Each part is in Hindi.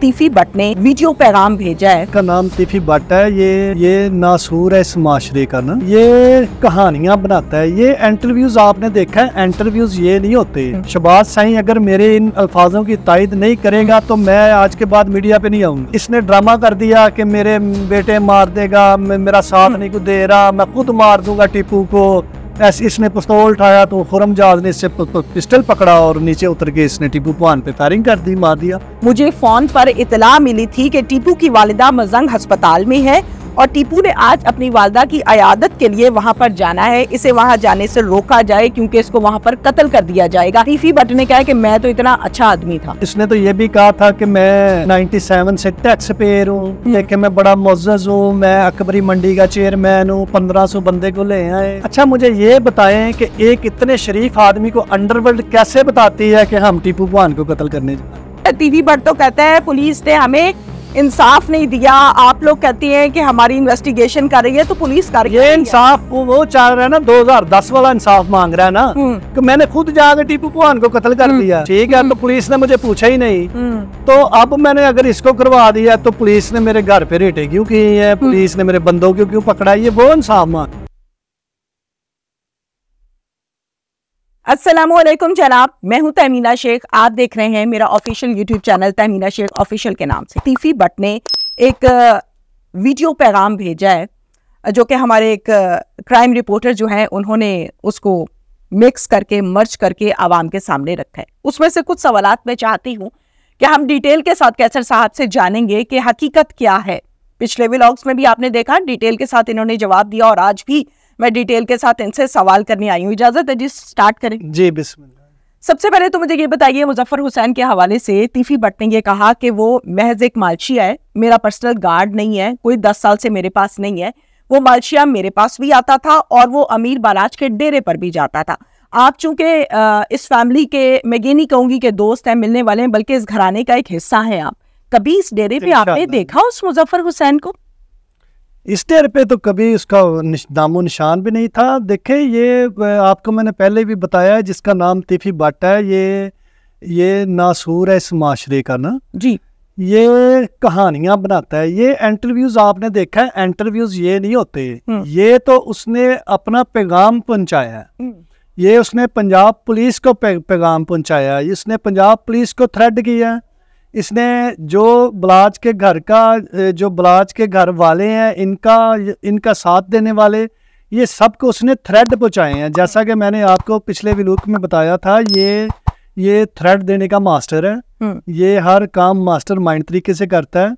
तीफी भट्ट ने वीडियो पैगाम भेजा है का नाम तीफी भट्ट है ये ये नासूर है इस माशरे का ना ये कहानियाँ बनाता है ये इंटरव्यूज आपने देखा है इंटरव्यूज ये नहीं होते हम्म। शबाज साई अगर मेरे इन अल्फाजों की तायद नहीं करेगा तो मैं आज के बाद मीडिया पे नहीं आऊँगा इसने ड्रामा कर दिया की मेरे बेटे मार देगा मेरा साथ हम्म। नहीं को दे रहा मैं खुद मार दूंगा टीपू को ऐसे इसने पिस्तौल उठाया तो खुरम जहाज ने इससे पिस्टल पकड़ा और नीचे उतर के इसने टीपू पान पे फायरिंग कर दी मार दिया मुझे फोन पर इतला मिली थी कि टीपू की वालिदा मजंग अस्पताल में है और टीपू ने आज अपनी वालदा की अयादत के लिए वहाँ पर जाना है इसे वहाँ जाने से रोका जाए क्योंकि इसको वहाँ पर कत्ल कर दिया जाएगा टीफी भट्ट ने कहा कि मैं तो इतना अच्छा आदमी था इसने तो ये भी कहा था कि मैं 97 से टैक्स पेयर हूँ हम्म। लेकिन मैं बड़ा मोजज हूँ मैं अकबरी मंडी का चेयरमैन हूँ पंद्रह बंदे को ले आए अच्छा मुझे ये बताए की एक इतने शरीफ आदमी को अंडरवर्ल्ड कैसे बताती है की हम टीपू भगवान को कतल करने टीवी भट्ट तो कहता है पुलिस ने हमें इंसाफ नहीं दिया आप लोग कहती हैं कि हमारी इन्वेस्टिगेशन कर रही है तो पुलिस कर ये इंसाफ वो, वो चाह रहा है ना 2010 वाला इंसाफ मांग रहा है ना हम्म। कि मैंने खुद जाकर टीपू पवान को कत्ल कर हम्म। दिया ठीक है तो हम्म। पुलिस ने मुझे पूछा ही नहीं तो अब मैंने अगर इसको करवा दिया तो पुलिस ने मेरे घर पे रेटे क्यों की है पुलिस ने मेरे बंदों को क्यों पकड़ा ये वो इंसाफ मांग असलम जनाब मैं हूं तमीना शेख आप देख रहे हैं मेरा official YouTube channel Tamina Shaikh official के नाम से तीफी बट ने एक वीडियो पैगाम भेजा है जो कि हमारे एक क्राइम रिपोर्टर जो हैं उन्होंने उसको मिक्स करके मर्ज करके आवाम के सामने रखा है उसमें से कुछ सवाल मैं चाहती हूँ कि हम डिटेल के साथ कैसर साहब से जानेंगे कि हकीकत क्या है पिछले व्लॉग्स में भी आपने देखा डिटेल के साथ इन्होंने जवाब दिया और आज भी मैं डिटेल के साथ इनसे सवाल करने आई हूँ इजाजत है जी स्टार्ट करें जी बिस्मिल्लाह सबसे पहले तो मुझे ये बताइए मुजफ्फर हुसैन के हवाले से तीफी भट्ट ने यह कहा कि वो महज एक मालशिया है मेरा पर्सनल गार्ड नहीं है कोई दस साल से मेरे पास नहीं है वो मालशिया मेरे पास भी आता था और वो अमीर बालाज के डेरे पर भी जाता था आप चूंकि इस फैमिली के मैं ये नहीं कहूंगी कि दोस्त हैं मिलने वाले हैं बल्कि इस घराने का एक हिस्सा है आप कभी इस डेरे पे आपने देखा उस मुजफ्फर हुसैन को इस टेर पे तो कभी उसका नामो निशान भी नहीं था देखे ये आपको मैंने पहले भी बताया जिसका नाम तिफी बाटा है ये ये नासूर है इस माशरे का ना जी ये कहानियां बनाता है ये इंटरव्यूज आपने देखा है इंटरव्यूज ये नहीं होते हम्म। ये तो उसने अपना पैगाम पहुंचाया है हम्म। ये उसने पंजाब पुलिस को पैगाम पहुंचाया इसने पंजाब पुलिस को थ्रेड किया है इसने जो बलाज के घर का जो बलाज के घर वाले हैं इनका इनका साथ देने वाले ये सबको उसने थ्रेड पहुँचाए हैं जैसा कि मैंने आपको पिछले विलूक में बताया था ये ये थ्रेड देने का मास्टर है हम्म। ये हर काम मास्टर माइंड तरीके से करता है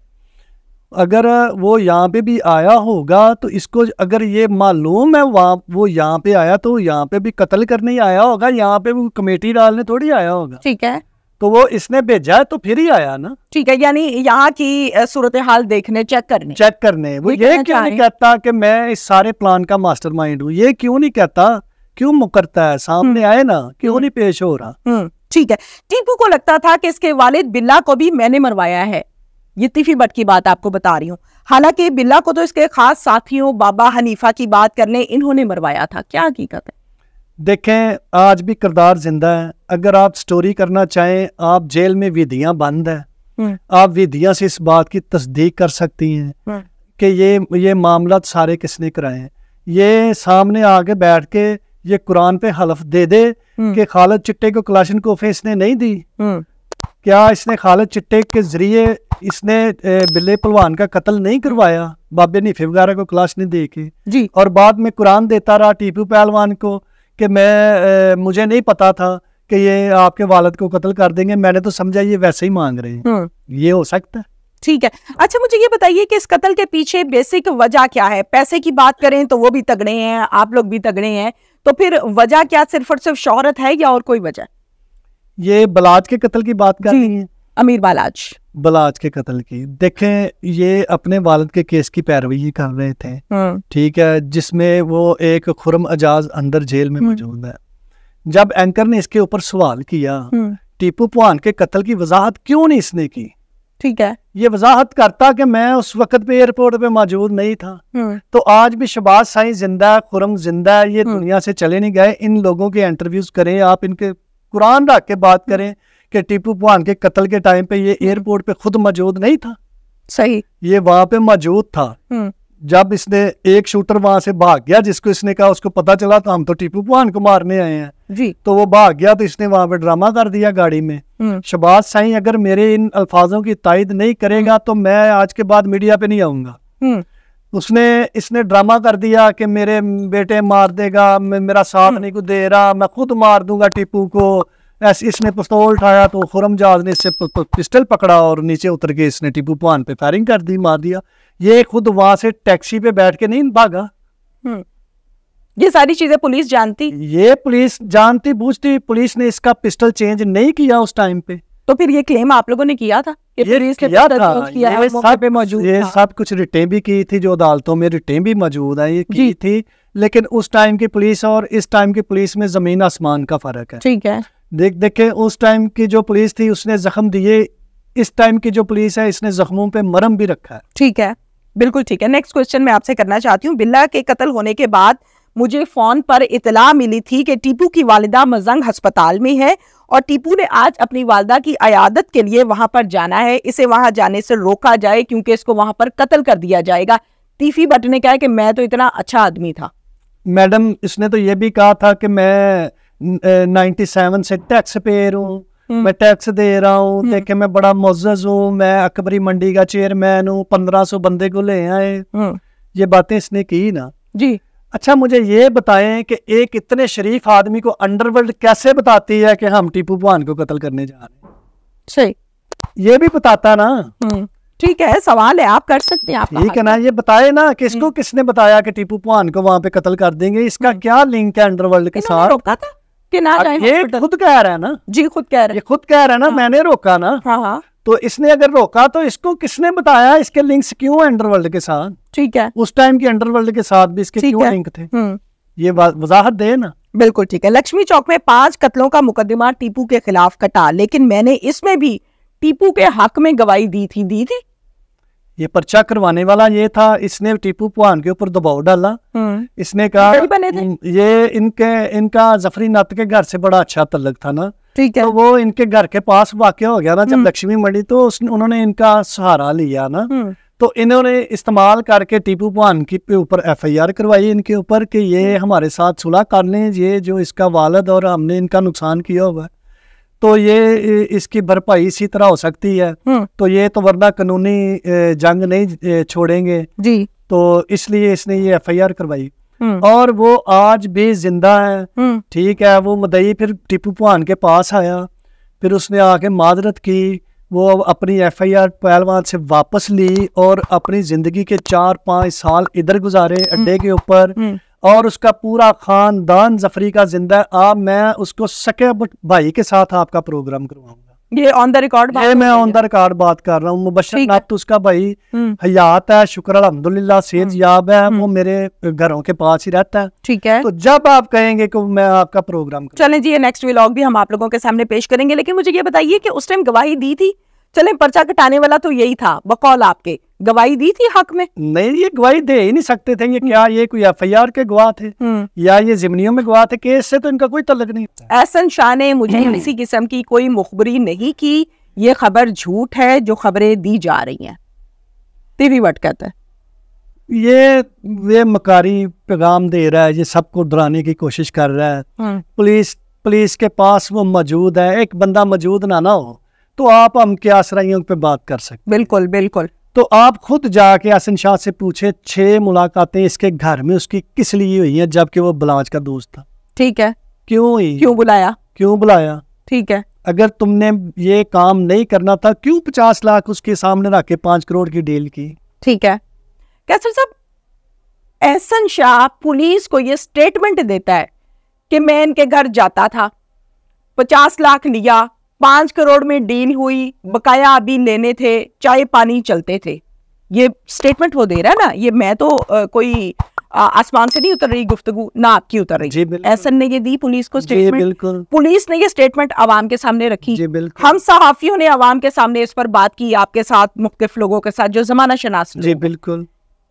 अगर वो यहाँ पे भी आया होगा तो इसको अगर ये मालूम है वहाँ वो यहाँ पे आया तो यहाँ पे भी कत्ल करने ही आया होगा यहाँ पे वो कमेटी डालने थोड़ी आया होगा ठीक है तो वो इसने भेजा तो फिर ही आया ना ठीक है यानी यहाँ की सूरत हाल देखने चेक करने चेक करने वो ये क्यों नहीं कहता कि मैं इस सारे प्लान का मास्टर माइंड हूँ ये क्यों नहीं कहता क्यों मुकरता है सामने हम्म। आए ना क्यों हम्म। नहीं पेश हो रहा हम्म, ठीक है टीपू को लगता था कि इसके वालिद बिल्ला को भी मैंने मरवाया है ये तिफी बट की बात आपको बता रही हूँ हालांकि बिल्ला को तो इसके खास साथियों बाबा हनीफा की बात करने इन्होंने मरवाया था क्या हकीकत है देखें आज भी किरदार जिंदा है अगर आप स्टोरी करना चाहें आप जेल में विधियां बंद है हम्म। आप विधियां से इस बात की तस्दीक कर सकती हैं हम्म। कि ये ये मामला सारे किसने कराए हैं ये सामने आके बैठ के ये कुरान पे हलफ दे दे हम्म। कि खालिद चिट्टे को कलाशन कोफे इसने नहीं दी क्या इसने खालिद चिट्टे के जरिए इसने बिल्ले पलवान का कत्ल नहीं करवाया बाबे नीफे वगैरह को कलाश नहीं दे के जी और बाद में कुरान देता रहा टीपू पहलवान को कि मैं मुझे नहीं पता था कि ये आपके वालद को कत्ल कर देंगे मैंने तो समझा ये वैसे ही मांग रहे हैं हम्म। ये हो सकता है ठीक है अच्छा मुझे ये बताइए कि इस कत्ल के पीछे बेसिक वजह क्या है पैसे की बात करें तो वो भी तगड़े हैं आप लोग भी तगड़े हैं तो फिर वजह क्या सिर्फ और सिर्फ शोहरत है या और कोई वजह ये बलाद के कत्ल की बात कर रही है अमीर बालाज बलाज के कत्ल की देखें ये अपने वालद के केस की पैरवी कर रहे थे हाँ। ठीक है जिसमें वो एक खुरम अजाज अंदर जेल में हम्म। मौजूद है जब एंकर ने इसके ऊपर सवाल किया हम्म। टीपू पुहान के कत्ल की वजाहत क्यों नहीं इसने की ठीक है ये वजाहत करता कि मैं उस वक्त पे एयरपोर्ट पे मौजूद नहीं था हम्म। तो आज भी शबाज साई जिंदा खुरम जिंदा ये दुनिया से चले नहीं गए इन लोगों के इंटरव्यूज करें आप इनके कुरान रख के बात करें कि टीपू पुहान के कत्ल के टाइम पे ये हम्म। एयरपोर्ट पे खुद मौजूद नहीं था सही ये वहां पे मौजूद था हम्म। जब इसने एक शूटर वहां से भाग गया जिसको इसने कहा उसको पता चला तो हम तो टीपू पुहान को मारने आए हैं जी तो वो भाग गया तो इसने वहां पे ड्रामा कर दिया गाड़ी में हम्म। शबाज साई अगर मेरे इन अल्फाजों की तायद नहीं करेगा तो मैं आज के बाद मीडिया पे नहीं आऊंगा उसने इसने ड्रामा कर दिया कि मेरे बेटे मार देगा मेरा साथ नहीं को दे रहा मैं खुद मार दूंगा टीपू को ऐसे इसने पिस्तौल उठाया तो खुरम जहाज ने इससे पिस्टल पकड़ा और नीचे उतर के इसने टीपू पवान पे फायरिंग कर दी मार दिया ये खुद वहां से टैक्सी पे बैठ के नहीं भागा हम्म। ये सारी चीजें पुलिस जानती ये पुलिस जानती बूझती पुलिस ने इसका पिस्टल चेंज नहीं किया उस टाइम पे तो फिर ये क्लेम आप लोगों ने किया था ये किया था किया ये सब पे मौजूद ये सब कुछ रिटें भी की थी जो अदालतों में रिटें भी मौजूद है ये की थी लेकिन उस टाइम की पुलिस और इस टाइम की पुलिस में जमीन आसमान का फर्क है ठीक है देख देख के उस टाइम की जो पुलिस थी उसने जख्म दिए इस टाइम की जो पुलिस है इसने जख्मों पे मरम भी रखा है ठीक है बिल्कुल ठीक है नेक्स्ट क्वेश्चन मैं आपसे करना चाहती हूँ बिल्ला के कत्ल होने के बाद मुझे फोन पर इतला मिली थी कि टीपू की वालिदा मजंग अस्पताल में है और टीपू ने आज अपनी वालदा की अयादत के लिए वहां पर जाना है इसे वहां जाने से रोका जाए क्योंकि इसको वहां पर कत्ल कर दिया जाएगा तीफी भट्ट ने कहा कि मैं तो इतना अच्छा आदमी था मैडम इसने तो ये भी कहा था कि मैं नाइनटी सेवन eh, से टैक्स पेयर हूँ मैं टैक्स दे रहा हूँ हम्म। देखे मैं बड़ा मोजज हूँ मैं अकबरी मंडी का चेयरमैन हूँ पंद्रह सौ बंदे को ले आए हम्म। ये बातें इसने की ना जी अच्छा मुझे ये बताएं कि एक इतने शरीफ आदमी को अंडरवर्ल्ड कैसे बताती है कि हम टीपू भगवान को कत्ल करने जा रहे हैं सही ये भी बताता ना हम्म। ठीक है सवाल है आप कर सकते हैं आप ठीक है ना ये बताए ना किसको किसने बताया कि टीपू भगवान को वहां पे कत्ल कर देंगे इसका क्या लिंक है अंडरवर्ल्ड के साथ रोका था कि ना जाए ये खुद कह रहा है ना जी खुद कह रहा है खुद कह रहा है ना हाँ। मैंने रोका ना हाँ हाँ तो इसने अगर रोका तो इसको किसने बताया इसके लिंक्स क्यों अंडरवर्ल्ड के साथ ठीक है उस टाइम के अंडरवर्ल्ड के साथ भी इसके क्यों लिंक थे हम्म। ये वजाहत दे ना बिल्कुल ठीक है लक्ष्मी चौक में पांच कत्लों का मुकदमा टीपू के खिलाफ कटा लेकिन मैंने इसमें भी टीपू के हक में गवाही दी थी दी थी ये पर्चा करवाने वाला ये था इसने टीपू पुहान के ऊपर दबाव डाला हम्म। इसने कहा ये इनके इनका जफरी नत के घर से बड़ा अच्छा तलक था ना ठीक है तो वो इनके घर के पास वाक्य हो गया ना जब हम्म। लक्ष्मी मड़ी तो उन्होंने इनका सहारा लिया ना हम्म। तो इन्होंने इस्तेमाल करके टीपू पुहान की ऊपर एफ आई आर करवाई इनके ऊपर कि ये हमारे साथ सुलह कर लें ये जो इसका वालद और हमने इनका नुकसान किया हुआ है तो ये इसकी भरपाई इसी तरह हो सकती है हम्म। तो ये तो वरना कानूनी जंग नहीं छोड़ेंगे जी तो इसलिए इसने ये एफ करवाई हम्म। और वो आज भी जिंदा है हम्म। ठीक है वो मदई फिर टीपू पान के पास आया फिर उसने आके माजरत की वो अपनी एफ आई आर पहलवान से वापस ली और अपनी ज़िंदगी के चार पांच साल इधर गुजारे अड्डे के ऊपर और उसका पूरा ख़ानदान जफरी का जिंदा आप मैं उसको सके भाई के साथ आपका प्रोग्राम करवाऊंगा ये ऑन द रिकॉर्ड ये मैं ऑन द रिकॉर्ड बात कर रहा हूँ मुबशर नाथ तो उसका भाई हम्म। हयात है शुक्र अलहमदुल्ला सेहत हम्म। याब है वो हम्म। मेरे घरों के पास ही रहता है ठीक है तो जब आप कहेंगे कि मैं आपका प्रोग्राम चलें जी ये नेक्स्ट व्लॉग भी हम आप लोगों के सामने पेश करेंगे लेकिन मुझे ये बताइए कि उस टाइम गवाही दी थी चले पर्चा कटाने वाला तो यही था बकौल आपके गवाही दी थी हक में नहीं ये गवाही दे ही नहीं सकते थे ये हम्म। क्या ये कोई एफ आई आर के गवाह थे हम्म। या ये जिमनियों में गवाह थे केस से तो इनका कोई तलक नहीं एहसन शाह ने मुझे किसी किस्म की कोई मुखबरी नहीं की ये खबर झूठ है जो खबरें दी जा रही हैं टीवी वट कहते हैं ये ये मकारी पैगाम दे रहा है ये सबको डराने की कोशिश कर रहा है हम्म। पुलिस पुलिस के पास वो मौजूद है एक बंदा मौजूद ना ना हो तो आप हम क्या आसराइयों पे बात कर सकते बिल्कुल बिल्कुल तो आप खुद जाके आसिन शाह से पूछे छह मुलाकातें इसके घर में उसकी किस लिए हुई है जबकि वो बलाज का दोस्त था ठीक है क्यों हुई क्यों बुलाया क्यों बुलाया ठीक है अगर तुमने ये काम नहीं करना था क्यों पचास लाख उसके सामने रख के पांच करोड़ की डील की ठीक है कैसर साहब एहसन शाह पुलिस को ये स्टेटमेंट देता है कि मैं इनके घर जाता था पचास लाख लिया पांच करोड़ में डील हुई बकाया अभी लेने थे चाय पानी चलते थे ये स्टेटमेंट वो दे रहा है ना ये मैं तो आ, कोई आसमान से नहीं उतर रही गुफ्तगु ना आपकी उतर रही ऐसा ने ये दी पुलिस को स्टेटमेंट पुलिस ने ये स्टेटमेंट आवाम के सामने रखी हम सहाफियों ने आवाम के सामने इस पर बात की आपके साथ मुख्तफ लोगों के साथ जो जमाना शनास जी बिल्कुल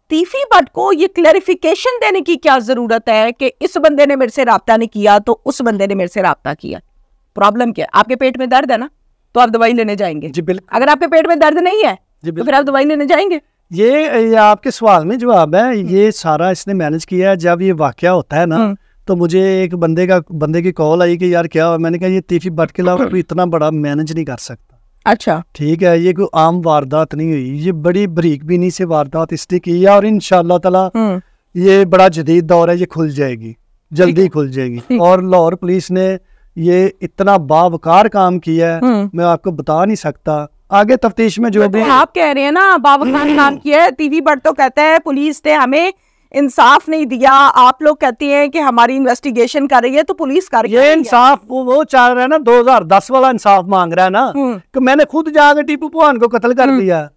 तीफी भट्ट को ये क्लैरिफिकेशन देने की क्या जरूरत है कि इस बंदे ने मेरे से रबता नहीं किया तो उस बंदे ने मेरे से रबता किया प्रॉब्लम क्या है आपके पेट में दर्द है ना तो आप दवाई लेने जाएंगे जी बिल्कुल अगर आपके पेट में दर्द नहीं है जी तो फिर आप दवाई लेने जाएंगे ये, ये आपके सवाल में जवाब है हम्म। ये सारा इसने मैनेज किया है जब ये वाक्य होता है ना हम्म। तो मुझे एक बंदे का बंदे की कॉल आई कि यार क्या हुआ मैंने कहा ये तीफी बट के अलावा इतना बड़ा मैनेज नहीं कर सकता अच्छा ठीक है ये कोई आम वारदात नहीं हुई ये बड़ी बरीक बीनी से वारदात इसने की है और इन ताला हम्म। ये बड़ा जदीद दौर है ये खुल जाएगी जल्दी खुल जाएगी और लाहौर पुलिस ने ये इतना बावकार काम किया है हम्म। मैं आपको बता नहीं सकता आगे तफ्तीश में जो भी आप कह रहे हैं ना बावकार हम्म। काम किया है टीवी पर तो कहते हैं पुलिस ने हमें इंसाफ नहीं दिया आप लोग कहते हैं कि हमारी इन्वेस्टिगेशन कर रही है तो पुलिस कर रही ये इंसाफ वो, वो चाह रहा है ना 2010 वाला इंसाफ मांग रहा है ना हम्म। कि मैंने खुद जाकर टीपू पवान को कत्ल कर दिया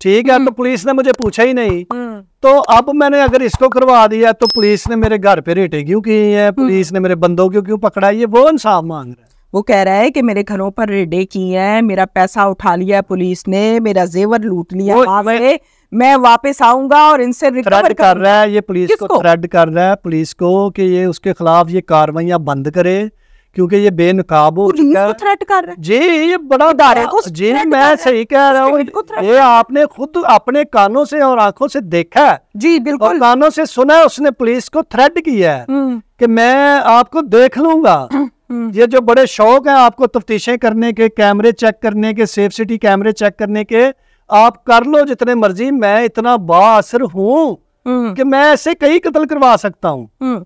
ठीक है तो पुलिस ने मुझे पूछा ही नहीं तो अब मैंने अगर इसको करवा दिया तो पुलिस ने मेरे घर पे रेटे क्यों की है हम्म। पुलिस ने मेरे बंदों को क्यों पकड़ा ये वो इंसाफ मांग रहा है वो कह रहा है कि मेरे घरों पर रेडे की हैं मेरा पैसा उठा लिया पुलिस ने मेरा जेवर लूट लिया मैं, मैं वापस आऊंगा और इनसे रिकवर कर रहा है ये पुलिस को थ्रेड कर रहा है पुलिस को कि ये उसके खिलाफ ये कार्रवाइया बंद करे क्योंकि ये बेनकाब हो चुका है थ्रेट कर रहे जी ये बड़ा जी मैं सही कह रहा हूँ ये आपने खुद अपने कानों से और आंखों से देखा है जी बिल्कुल और कानों से सुना है उसने पुलिस को थ्रेट किया है हम्म। कि मैं आपको देख लूंगा हम्म। ये जो बड़े शौक है आपको तफ्तीशें करने के कैमरे चेक करने के सेफ सिटी कैमरे चेक करने के आप कर लो जितने मर्जी मैं इतना बासर हूँ हम्म। कि मैं ऐसे कई कत्ल करवा सकता हूँ